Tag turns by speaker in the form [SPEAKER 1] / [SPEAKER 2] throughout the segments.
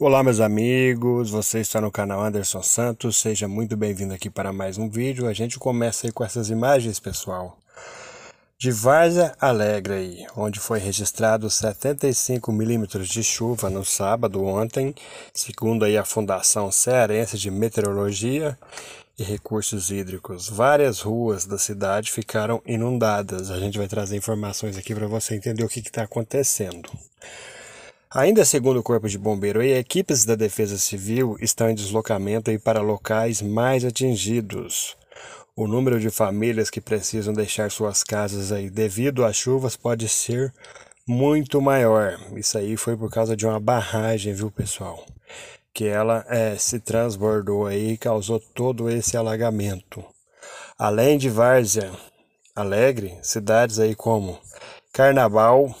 [SPEAKER 1] Olá, meus amigos, você está no canal Anderson Santos, seja muito bem-vindo aqui para mais um vídeo. A gente começa aí com essas imagens, pessoal, de Várzea Alegre, aí, onde foi registrado 75 milímetros de chuva no sábado ontem, segundo aí a Fundação Cearense de Meteorologia e Recursos Hídricos. Várias ruas da cidade ficaram inundadas. A gente vai trazer informações aqui para você entender o que está acontecendo. Ainda segundo o Corpo de Bombeiro, equipes da Defesa Civil estão em deslocamento para locais mais atingidos. O número de famílias que precisam deixar suas casas aí devido às chuvas pode ser muito maior. Isso aí foi por causa de uma barragem, viu, pessoal? Que ela é, se transbordou aí e causou todo esse alagamento. Além de Várzea, Alegre, cidades aí como Carnaval,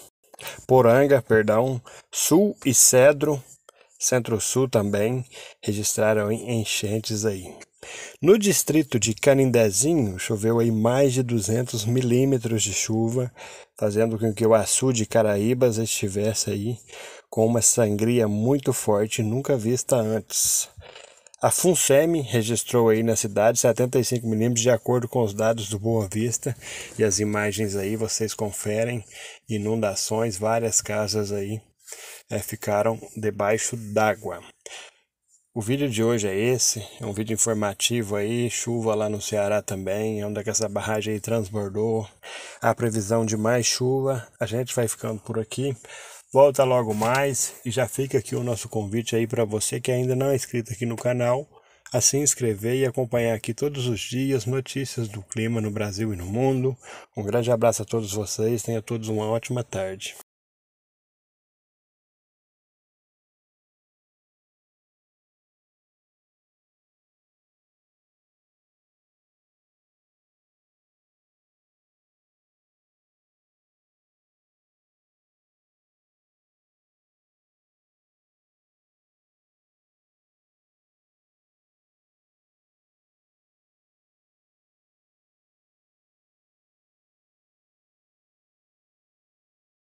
[SPEAKER 1] Poranga, perdão, Sul e Cedro, Centro-Sul também registraram enchentes aí. No distrito de Canindezinho, choveu aí mais de 200 milímetros de chuva, fazendo com que o açu de Caraíbas estivesse aí com uma sangria muito forte nunca vista antes. A FUNSEMI registrou aí na cidade 75 milímetros de acordo com os dados do Boa Vista e as imagens aí vocês conferem inundações, várias casas aí é, ficaram debaixo d'água. O vídeo de hoje é esse, é um vídeo informativo aí, chuva lá no Ceará também, é onde é que essa barragem aí transbordou, a previsão de mais chuva. A gente vai ficando por aqui. Volta logo mais e já fica aqui o nosso convite aí para você que ainda não é inscrito aqui no canal a se inscrever e acompanhar aqui todos os dias notícias do clima no Brasil e no mundo. Um grande abraço a todos vocês, tenha todos uma ótima tarde.